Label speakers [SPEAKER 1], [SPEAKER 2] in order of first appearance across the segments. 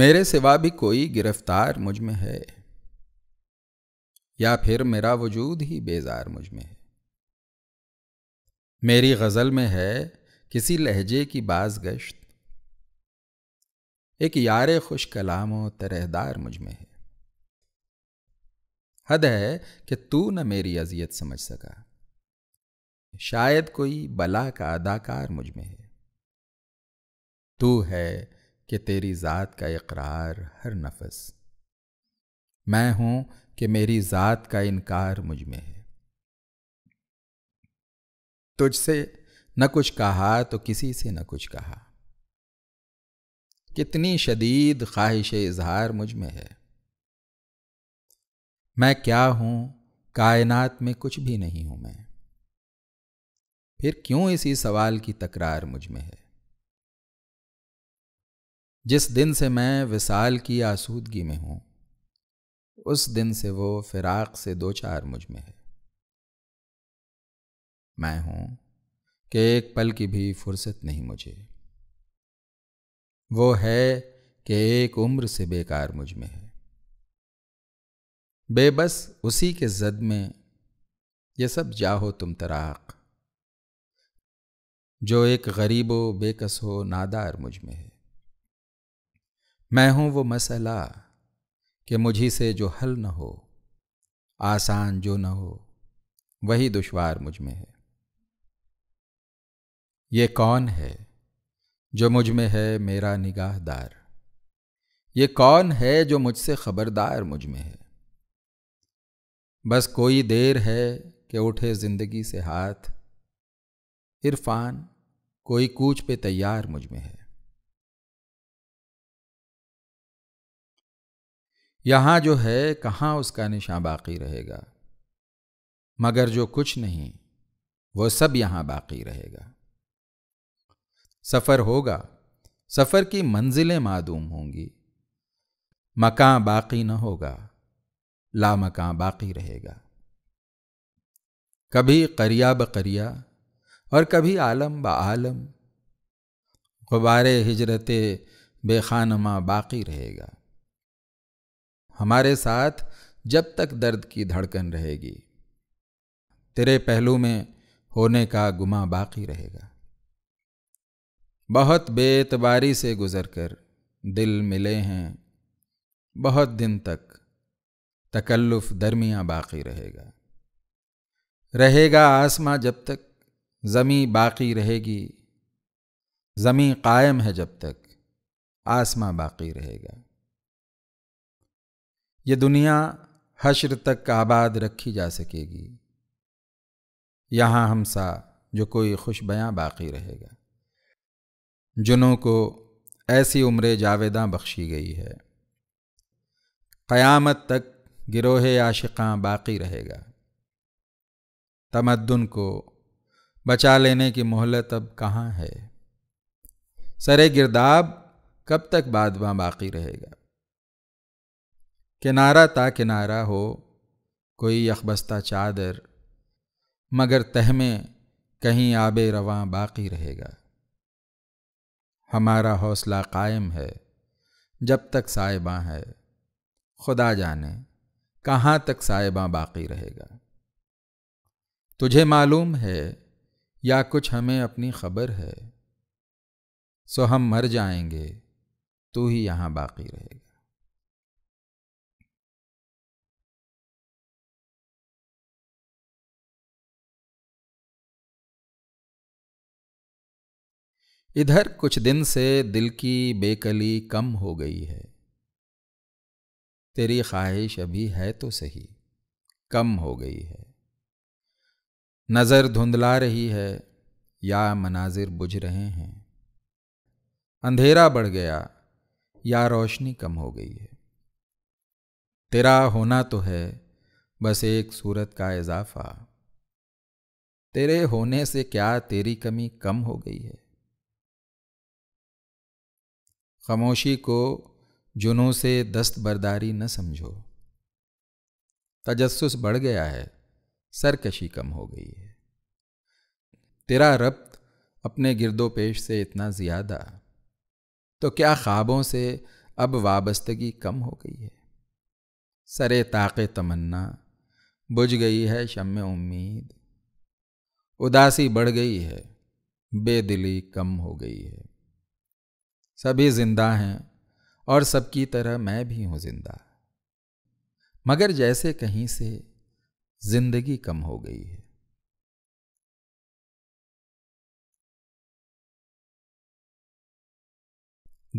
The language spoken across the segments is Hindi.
[SPEAKER 1] मेरे सिवा भी कोई गिरफ्तार मुझ में है या फिर मेरा वजूद ही बेजार मुझ में है मेरी गज़ल में है किसी लहजे की बाज गश्त एक यार खुश कलाम व तरहदार मुझ में है हद है कि तू न मेरी अजियत समझ सका शायद कोई बला का अदाकार मुझ में है तू है कि तेरी ज़ात का इकरार हर नफस मैं हूं कि मेरी ज़ात का इनकार मुझ में है तुझसे न कुछ कहा तो किसी से न कुछ कहा कितनी शदीद ख्वाहिश इजहार मुझ में है मैं क्या हूं कायनात में कुछ भी नहीं हूं मैं फिर क्यों इसी सवाल की तकरार मुझ में है जिस दिन से मैं विसाल की आसूदगी में हूँ उस दिन से वो फिराक से दो चार मुझ में है मैं हूँ कि एक पल की भी फुर्सत नहीं मुझे वो है कि एक उम्र से बेकार मुझ में है बेबस उसी के जद में ये सब जाहो तुम तराक जो एक गरीबो बेकस हो नादार मुझ में है मैं हूं वो मसला कि मुझी से जो हल न हो आसान जो न हो वही दुश्वार मुझ में है ये कौन है जो मुझ में है मेरा निगाहदार ये कौन है जो मुझसे खबरदार मुझ में है बस कोई देर है कि उठे ज़िंदगी से हाथ इरफान कोई कूच पे तैयार मुझ में है यहाँ जो है कहाँ उसका निशान बाकी रहेगा मगर जो कुछ नहीं वो सब यहाँ बाकी रहेगा सफ़र होगा सफ़र की मंजिलें मादूम होंगी मकां बाकी न होगा लामकां बाकी रहेगा कभी करिया ब करिया और कभी आलम ब आलम गुबारे हिजरत बेखानमा बाकी रहेगा हमारे साथ जब तक दर्द की धड़कन रहेगी तेरे पहलू में होने का गुमा बाकी रहेगा बहुत बेतबारी से गुजर कर दिल मिले हैं बहुत दिन तक तकल्लुफ दरमिया बाकी रहेगा रहेगा आसमां जब तक ज़मी बाकी रहेगी ज़मी कायम है जब तक आसमां बाकी रहेगा ये दुनिया हश्र तक आबाद रखी जा सकेगी यहाँ हमसा जो कोई खुश बयां बाकी रहेगा जुनों को ऐसी उम्र जावेदा बख्शी गई है क़यामत तक गिरोह आशिकां बाकी रहेगा तमद्दन को बचा लेने की मोहलत अब कहाँ है सरे गिरदाब कब तक बादवा बाकी रहेगा किनारा ता किनारा हो कोई यखबस्ता चादर मगर तह में कहीं आब रवां बाकी रहेगा हमारा हौसला कायम है जब तक साहिबा है खुदा जाने कहाँ तक साहिबा बाकी रहेगा तुझे मालूम है या कुछ हमें अपनी खबर है सो हम मर जाएंगे तू ही यहाँ बाकी रहेगा इधर कुछ दिन से दिल की बेकली कम हो गई है तेरी ख्वाहिश अभी है तो सही कम हो गई है नज़र धुंधला रही है या मनाजिर बुझ रहे हैं अंधेरा बढ़ गया या रोशनी कम हो गई है तेरा होना तो है बस एक सूरत का इजाफा तेरे होने से क्या तेरी कमी कम हो गई है खामोशी को जुनू से दस्तबरदारी न समझो तजस्सुस बढ़ गया है सरकशी कम हो गई है तेरा रब्त अपने गिरदोपेश से इतना ज़्यादा तो क्या ख्वाबों से अब वाबस्तगी कम हो गई है सरे ताक तमन्ना बुझ गई है शम उम्मीद उदासी बढ़ गई है बेदिली कम हो गई है सभी जिंदा हैं और सबकी तरह मैं भी हूं जिंदा मगर जैसे कहीं से जिंदगी कम हो गई है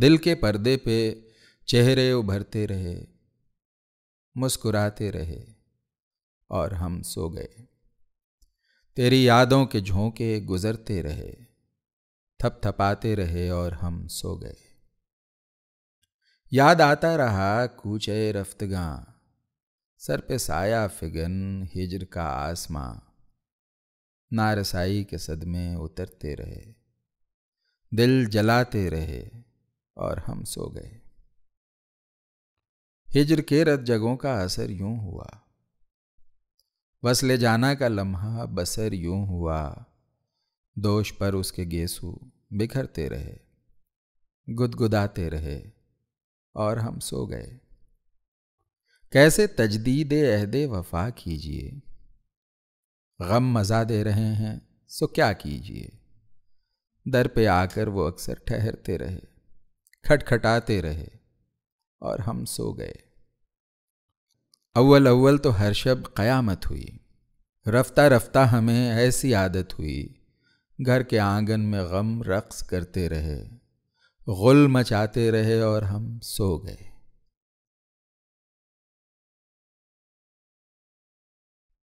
[SPEAKER 1] दिल के पर्दे पे चेहरे उभरते रहे मुस्कुराते रहे और हम सो गए तेरी यादों के झोंके गुजरते रहे थपथपाते रहे और हम सो गए याद आता रहा कूचे रफ्तगा सर पे साया फिगन हिजर का आसमां नारसाई के सदमे उतरते रहे दिल जलाते रहे और हम सो गए हिजर के रत जगों का असर यूं हुआ बस ले जाना का लम्हा बसर यूं हुआ दोष पर उसके गेसू बिखरते रहे गुदगुदाते रहे और हम सो गए कैसे तजदीद अहद वफा कीजिए गम मज़ा दे रहे हैं सो क्या कीजिए दर पे आकर वो अक्सर ठहरते रहे खटखटाते रहे और हम सो गए अव्वल अव्वल तो हर शब क़यामत हुई रफ्ता रफ्ता हमें ऐसी आदत हुई घर के आंगन में गम रक्स करते रहे गुल मचाते रहे और हम सो गए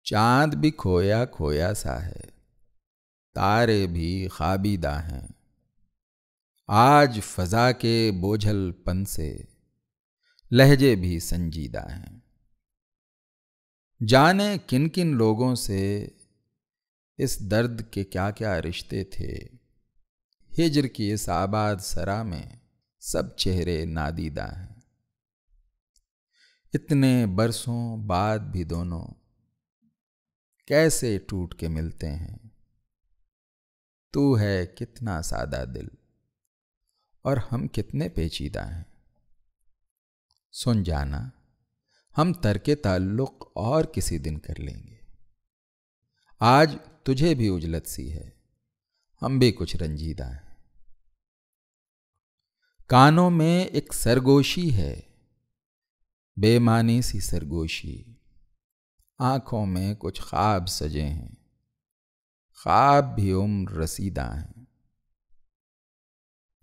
[SPEAKER 1] चांद भी खोया खोया सा है तारे भी खाबीदा हैं आज फजा के बोझल पन से लहजे भी संजीदा हैं जाने किन किन लोगों से इस दर्द के क्या क्या रिश्ते थे हिजर की इस आबाद सरा में सब चेहरे नादीदा हैं इतने बरसों बाद भी दोनों कैसे टूट के मिलते हैं तू है कितना सादा दिल और हम कितने पेचीदा हैं सुन जाना हम तरके ताल्लुक़ और किसी दिन कर लेंगे आज तुझे भी उजलत सी है हम भी कुछ रंजीदा हैं कानों में एक सरगोशी है बेमानी सी सरगोशी आंखों में कुछ ख्वाब सजे हैं ख्वाब भी उम्र रसीदा हैं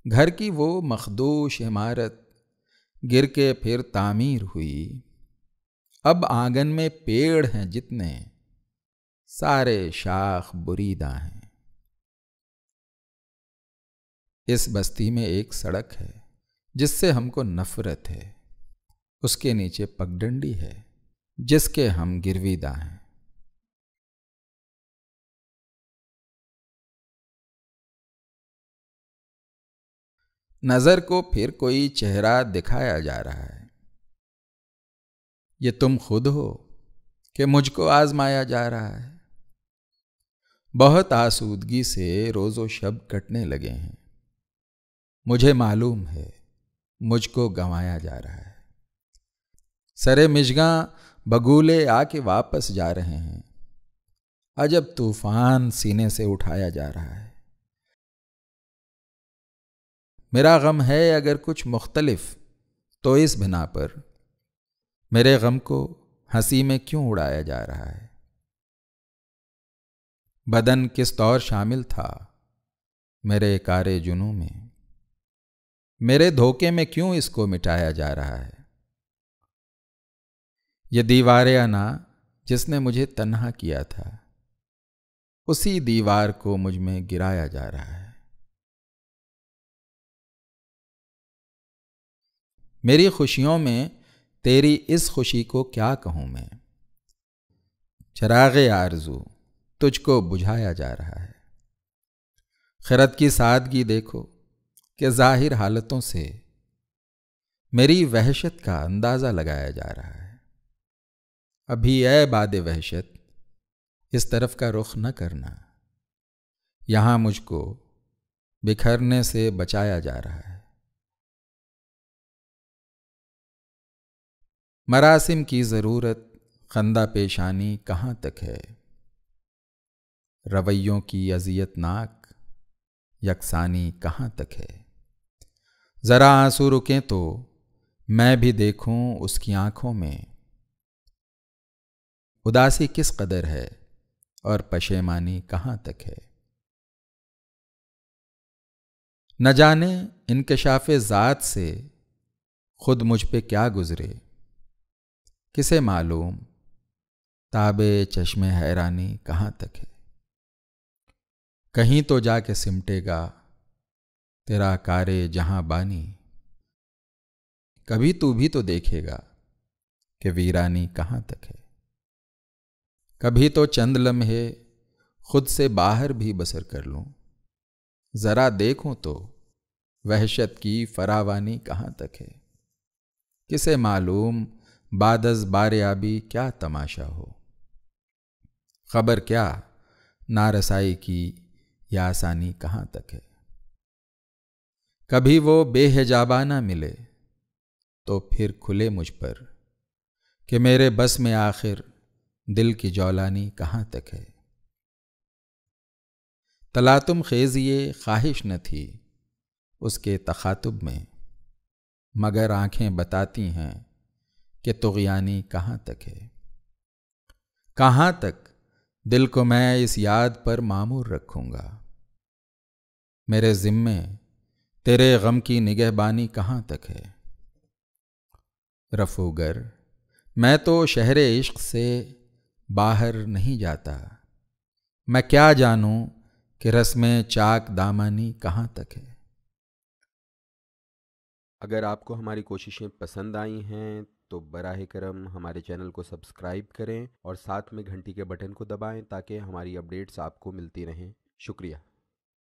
[SPEAKER 1] घर की वो मखदूश इमारत गिर के फिर तामीर हुई अब आंगन में पेड़ हैं जितने सारे शाख बुरीदा हैं इस बस्ती में एक सड़क है जिससे हमको नफरत है उसके नीचे पगडंडी है जिसके हम गिरवीदा हैं नज़र को फिर कोई चेहरा दिखाया जा रहा है ये तुम खुद हो कि मुझको आजमाया जा रहा है बहुत आसूदगी से रोज़ो शब कटने लगे हैं मुझे मालूम है मुझको गंवाया जा रहा है सरे मिजगा बगूले आके वापस जा रहे हैं अजब तूफान सीने से उठाया जा रहा है मेरा गम है अगर कुछ मुख्तलिफ तो इस बिना पर मेरे गम को हंसी में क्यों उड़ाया जा रहा है बदन किस तौर शामिल था मेरे कारे जुनू में मेरे धोखे में क्यों इसको मिटाया जा रहा है ये दीवार आना जिसने मुझे तन्हा किया था उसी दीवार को मुझ में गिराया जा रहा है मेरी खुशियों में तेरी इस खुशी को क्या कहूं मैं चरागे आरजू तुझको बुझाया जा रहा है खरत की सादगी देखो कि जाहिर हालतों से मेरी वहशत का अंदाज़ा लगाया जा रहा है अभी ए बाद वहशत इस तरफ का रुख न करना यहां मुझको बिखरने से बचाया जा रहा है मरासिम की ज़रूरत खंदा पेशानी कहां तक है रवैयों की अजियतनाक यकसानी कहाँ तक है ज़रा आंसू रुकें तो मैं भी देखूं उसकी आंखों में उदासी किस कदर है और पशेमानी कहाँ तक है न जाने इनकशाफ ज़ात से खुद मुझ पे क्या गुज़रे किसे मालूम ताबे चश्मे हैरानी कहाँ तक है कहीं तो जाके सिमटेगा तेरा कार्य जहां बानी कभी तू भी तो देखेगा कि वीरानी कहां तक है कभी तो चंद लम्हे खुद से बाहर भी बसर कर लूं ज़रा देखूं तो वहशत की फरावानी कहां तक है किसे मालूम बादस बारयाबी क्या तमाशा हो खबर क्या नारसाई की या आसानी कहां तक है कभी वो बेहजाबा ना मिले तो फिर खुले मुझ पर कि मेरे बस में आखिर दिल की जौलानी कहां तक है तलातुम खेज ये ख्वाहिश न थी उसके तखातुब में मगर आंखें बताती हैं कि तुगयानी कहां तक है कहां तक दिल को मैं इस याद पर मामूर रखूंगा मेरे जिम्मे तेरे गम की निगहबानी कहाँ तक है रफूगर मैं तो शहर इश्क से बाहर नहीं जाता मैं क्या जानूं कि रस्म चाक दामानी कहाँ तक है अगर आपको हमारी कोशिशें पसंद आई हैं तो बराह करम हमारे चैनल को सब्सक्राइब करें और साथ में घंटी के बटन को दबाएं ताकि हमारी अपडेट्स आपको मिलती रहें शुक्रिया